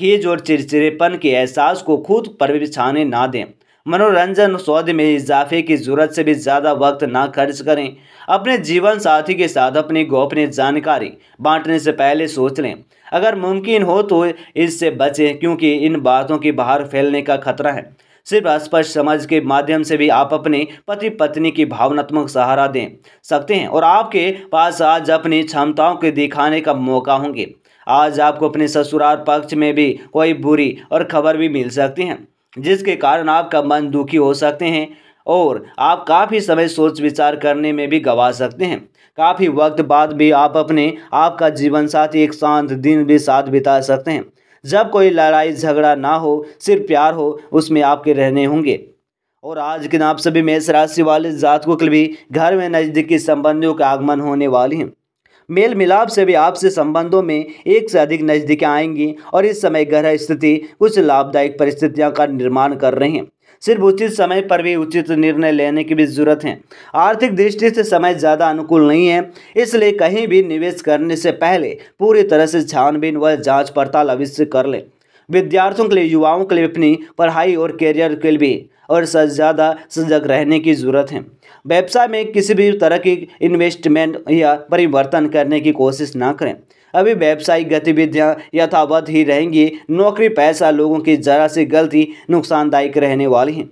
hedge और चिड़चिड़ेपन के एहसास को खुद पर बिछाने ना दें मनोरंजन सौदे में इजाफे की ज़रूरत से भी ज़्यादा वक्त ना खर्च करें अपने जीवन साथी के साथ अपनी गोपनीय जानकारी बांटने से पहले सोच लें अगर मुमकिन हो तो इससे बचें क्योंकि इन बातों के बाहर फैलने का खतरा है सिर्फ स्पष्ट समझ के माध्यम से भी आप अपने पति पत्नी की भावनात्मक सहारा दें सकते हैं और आपके पास आज अपनी क्षमताओं के दिखाने का मौका होंगे आज आपको अपने ससुराल पक्ष में भी कोई बुरी और खबर भी मिल सकती है जिसके कारण आपका मन दुखी हो सकते हैं और आप काफ़ी समय सोच विचार करने में भी गवा सकते हैं काफ़ी वक्त बाद भी आप अपने आपका जीवन साथी एक शांत दिन भी साथ बिता सकते हैं जब कोई लड़ाई झगड़ा ना हो सिर्फ प्यार हो उसमें आपके रहने होंगे और आज के आप सभी मेष राशि वाले जातकों के भी घर में नज़दीकी संबंधियों का आगमन होने वाली हैं मेल मिलाप से भी आपसे संबंधों में एक से अधिक नज़दीकें आएंगी और इस समय ग्रह स्थिति कुछ लाभदायक परिस्थितियों का निर्माण कर रहे हैं सिर्फ उचित समय पर भी उचित निर्णय लेने की भी जरूरत है आर्थिक दृष्टि से समय ज़्यादा अनुकूल नहीं है इसलिए कहीं भी निवेश करने से पहले पूरी तरह से छानबीन व जाँच पड़ताल अवश्य कर लें विद्यार्थियों के लिए युवाओं के लिए अपनी पढ़ाई और करियर के लिए और ज़्यादा सजग रहने की ज़रूरत है व्यवसाय में किसी भी तरह की इन्वेस्टमेंट या परिवर्तन करने की कोशिश ना करें अभी व्यावसायिक गतिविधियां यथावत ही रहेंगी नौकरी पैसा लोगों की जरा सी गलती नुकसानदायक रहने वाली हैं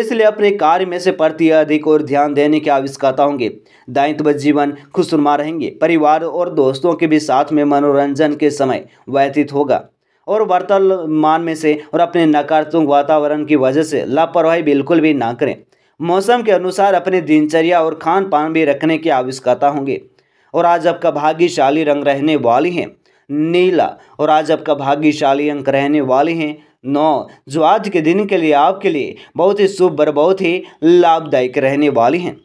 इसलिए अपने कार्य में से प्रति अधिक और ध्यान देने की आवश्यकता होंगे दायित्व जीवन खुशनुमा रहेंगे परिवार और दोस्तों के भी साथ में मनोरंजन के समय व्यतीत होगा और वर्तमान में से और अपने नकारात्मक वातावरण की वजह से लापरवाही बिल्कुल भी ना करें मौसम के अनुसार अपने दिनचर्या और खान पान भी रखने की आवश्यकता होंगे और आज आपका भाग्यशाली रंग रहने वाली हैं नीला और आज आपका भाग्यशाली अंक रहने वाली हैं नौ जो आज के दिन के लिए आपके लिए बहुत ही शुभ और बहुत ही लाभदायक रहने वाली हैं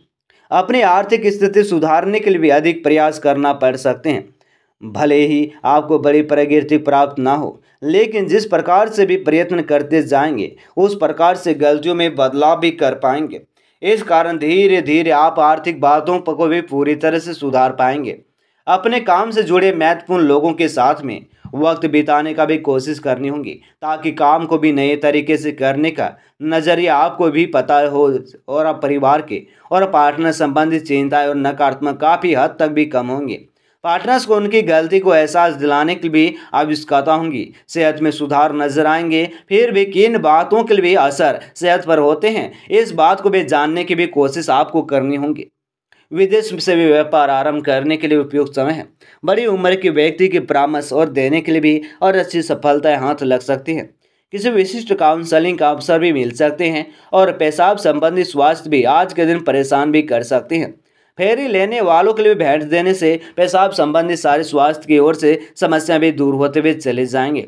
अपनी आर्थिक स्थिति सुधारने के लिए भी अधिक प्रयास करना पड़ सकते हैं भले ही आपको बड़ी प्रगति प्राप्त ना हो लेकिन जिस प्रकार से भी प्रयत्न करते जाएंगे उस प्रकार से गलतियों में बदलाव भी कर पाएंगे इस कारण धीरे धीरे आप आर्थिक बातों को भी पूरी तरह से सुधार पाएंगे अपने काम से जुड़े महत्वपूर्ण लोगों के साथ में वक्त बिताने का भी कोशिश करनी होगी ताकि काम को भी नए तरीके से करने का नज़रिया आपको भी पता हो और आप परिवार के और पार्टनर संबंधी चिंताएं और नकारात्मक काफ़ी हद तक भी कम होंगे पार्टनर्स को उनकी गलती को एहसास दिलाने के लिए आविष्कता होंगी सेहत में सुधार नजर आएंगे फिर भी किन बातों के लिए असर सेहत पर होते हैं इस बात को भी जानने की भी कोशिश आपको करनी होगी विदेश से भी व्यापार आरंभ करने के लिए उपयुक्त समय है बड़ी उम्र के व्यक्ति के परामर्श और देने के लिए भी और अच्छी सफलताएं हाथ लग सकती हैं किसी विशिष्ट काउंसलिंग का अवसर भी मिल सकते हैं और पेशाब संबंधी स्वास्थ्य भी आज के दिन परेशान भी कर सकते हैं फेरी लेने वालों के लिए भेंट देने से पेशाब संबंधित सारे स्वास्थ्य की ओर से समस्या भी दूर होते हुए चले जाएंगे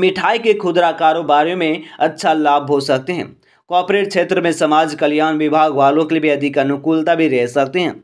मिठाई के खुदरा कारोबारियों में अच्छा लाभ हो सकते हैं कॉपोरेट क्षेत्र में समाज कल्याण विभाग वालों के लिए भी अधिक अनुकूलता भी रह सकते हैं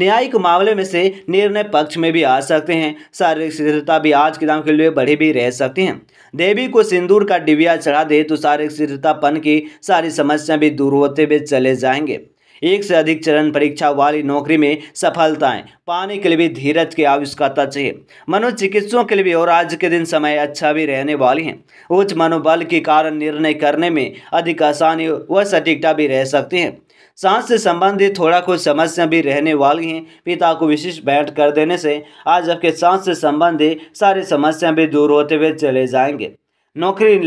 न्यायिक मामले में से निर्णय पक्ष में भी आ सकते हैं शारीरिक स्थिरता भी आज के दाम के लिए बढ़ी भी रह सकते हैं देवी को सिंदूर का डिबिया चढ़ा दे तो शारीरिक स्थिरतापन की सारी समस्या भी दूर होते हुए चले जाएंगे एक से अधिक चरण परीक्षा वाली नौकरी में सफलताएं पाने के लिए भी धीरज की आवश्यकता चाहिए मनोचिकित्सकों के लिए भी और आज के दिन समय अच्छा भी रहने वाली है उच्च मनोबल के कारण निर्णय करने में अधिक आसानी व सटीकता भी रह सकती है सांस से संबंधित थोड़ा कुछ समस्या भी रहने वाली हैं पिता को विशिष्ट बैठ कर देने से आज आपके सांस से संबंधित सारी समस्याएं भी दूर होते हुए चले जाएंगे नौकरी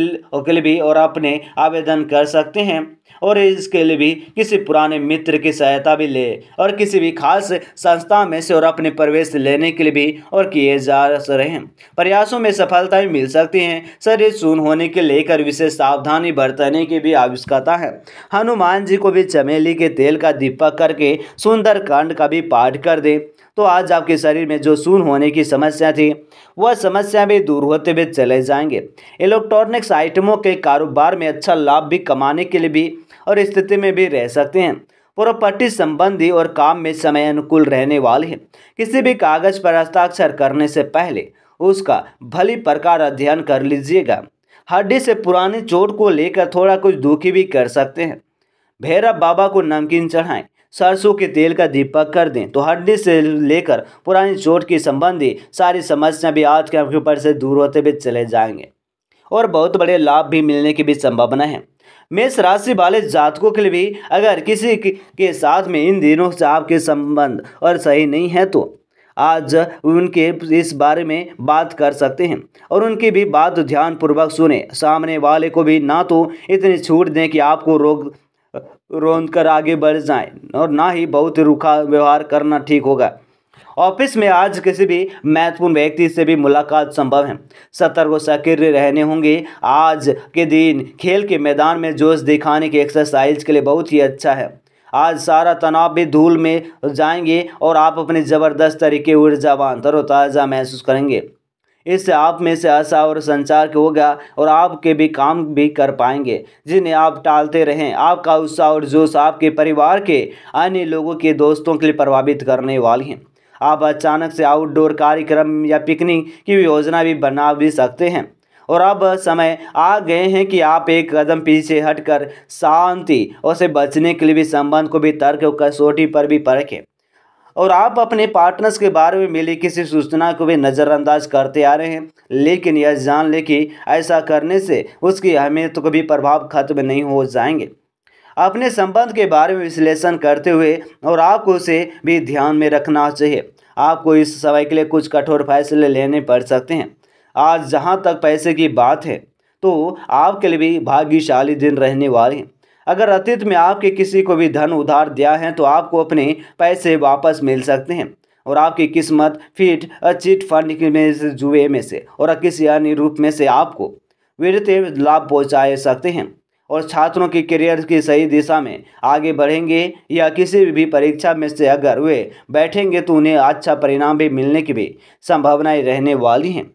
के लिए भी और अपने आवेदन कर सकते हैं और इसके लिए भी किसी पुराने मित्र की सहायता भी ले और किसी भी खास संस्था में से और अपने प्रवेश लेने के लिए भी और किए जा रहे हैं प्रयासों में सफलता भी मिल सकती है शरीर सुन होने के लेकर विशेष सावधानी बरतने की भी आवश्यकता है हनुमान जी को भी चमेली के तेल का दीपक करके सुंदर कांड का भी पाठ कर दें तो आज आपके शरीर में जो सून होने की समस्या थी वह समस्या भी दूर होते हुए चले जाएंगे इलेक्ट्रॉनिक्स आइटमों के कारोबार में अच्छा लाभ भी कमाने के लिए भी और स्थिति में भी रह सकते हैं प्रॉपर्टी संबंधी और काम में समय अनुकूल रहने वाले हैं किसी भी कागज पर हस्ताक्षर करने से पहले उसका भली प्रकार अध्ययन कर लीजिएगा हड्डी से पुरानी चोट को लेकर थोड़ा कुछ दुखी भी कर सकते हैं भैरव बाबा को नमकीन चढ़ाएं सरसों के तेल का दीपक कर दें तो हड्डी से लेकर पुरानी चोट की संबंधी सारी समस्याएं भी आज के आपके ऊपर से दूर होते भी चले जाएंगे और बहुत बड़े लाभ भी मिलने की भी संभावना है मेष राशि वाले जातकों के लिए भी अगर किसी के साथ में इन दिनों से आपके संबंध और सही नहीं है तो आज उनके इस बारे में बात कर सकते हैं और उनकी भी बात ध्यानपूर्वक सुने सामने वाले को भी ना तो इतनी छूट दें कि आपको रोग रोंद कर आगे बढ़ जाएं और ना ही बहुत रुखा व्यवहार करना ठीक होगा ऑफिस में आज किसी भी महत्वपूर्ण व्यक्ति से भी मुलाकात संभव है सतर्क और सक्रिय रहने होंगे आज के दिन खेल के मैदान में जोश दिखाने की एक्सरसाइज के लिए बहुत ही अच्छा है आज सारा तनाव भी धूल में जाएंगे और आप अपने ज़बरदस्त तरीके ऊर्जावान तरोताज़ा महसूस करेंगे इससे आप में से आशा और संचार होगा और आपके भी काम भी कर पाएंगे जिन्हें आप टालते रहें आपका उत्साह और जोश आपके परिवार के अन्य लोगों के दोस्तों के लिए प्रभावित करने वाली हैं आप अचानक से आउटडोर कार्यक्रम या पिकनिक की योजना भी बना भी सकते हैं और अब समय आ गए हैं कि आप एक कदम पीछे हटकर शांति और से बचने के लिए भी संबंध को भी तर्क और कसौटी पर भी परखें और आप अपने पार्टनर्स के बारे में मिली किसी सूचना को भी नज़रअंदाज करते आ रहे हैं लेकिन यह जान लें कि ऐसा करने से उसकी अहमियत को भी प्रभाव खत्म नहीं हो जाएंगे अपने संबंध के बारे में विश्लेषण करते हुए और आपको उसे भी ध्यान में रखना चाहिए आपको इस समय के लिए कुछ कठोर फैसले लेने पड़ सकते हैं आज जहाँ तक पैसे की बात है तो आपके लिए भी भाग्यशाली दिन रहने वाले हैं अगर अतीत में आपके किसी को भी धन उधार दिया है तो आपको अपने पैसे वापस मिल सकते हैं और आपकी किस्मत फिट चिट फंड में से जुए में से और किसी अन्य रूप में से आपको विरत लाभ पहुँचा सकते हैं और छात्रों के करियर की सही दिशा में आगे बढ़ेंगे या किसी भी परीक्षा में से अगर वे बैठेंगे तो उन्हें अच्छा परिणाम भी मिलने की भी संभावनाएं रहने वाली हैं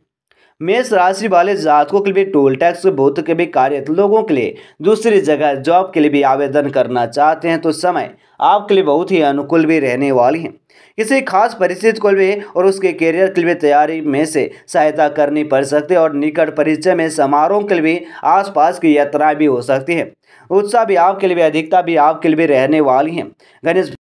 मेष राशि वाले जातकों के लिए टोल टैक्स बहुत के भी कार्य लोगों के लिए दूसरी जगह जॉब के लिए भी आवेदन करना चाहते हैं तो समय आपके लिए बहुत ही अनुकूल भी रहने वाली है किसी खास परिस्थिति को भी और उसके करियर के लिए तैयारी में से सहायता करनी पड़ सकती है और निकट परिचय में समारोह के लिए आसपास की यात्राएं भी हो सकती है उत्साह भी आपके लिए अधिकता भी आपके लिए रहने वाली है गणेश